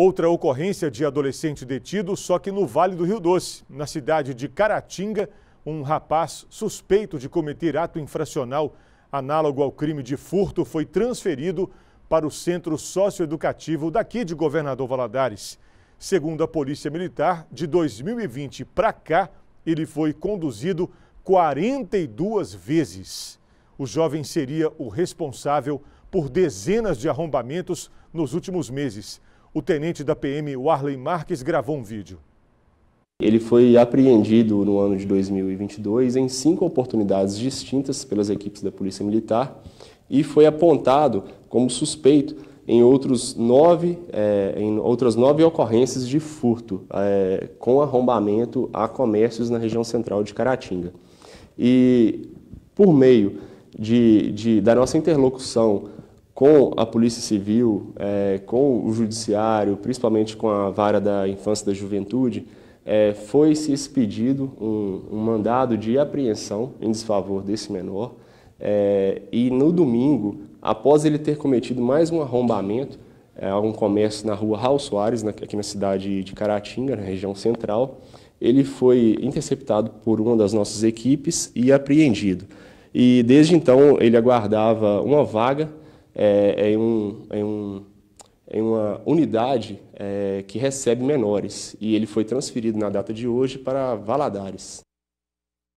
Outra ocorrência de adolescente detido, só que no Vale do Rio Doce, na cidade de Caratinga, um rapaz suspeito de cometer ato infracional análogo ao crime de furto foi transferido para o centro socioeducativo daqui de Governador Valadares. Segundo a Polícia Militar, de 2020 para cá, ele foi conduzido 42 vezes. O jovem seria o responsável por dezenas de arrombamentos nos últimos meses o tenente da PM Warley Marques gravou um vídeo. Ele foi apreendido no ano de 2022 em cinco oportunidades distintas pelas equipes da Polícia Militar e foi apontado como suspeito em, outros nove, é, em outras nove ocorrências de furto é, com arrombamento a comércios na região central de Caratinga. E por meio de, de da nossa interlocução com a Polícia Civil, é, com o Judiciário, principalmente com a Vara da Infância e da Juventude, é, foi-se expedido um, um, mandado de apreensão em desfavor desse menor. É, e no domingo, após ele ter cometido mais um arrombamento é, a um comércio na rua Raul Soares, na, aqui na cidade de Caratinga, na região central, ele foi interceptado por uma das nossas equipes e apreendido. E desde então ele aguardava uma vaga é, é, em, um, é um, em, uma unidade é, que recebe menores. E ele foi transferido na data de hoje para Valadares.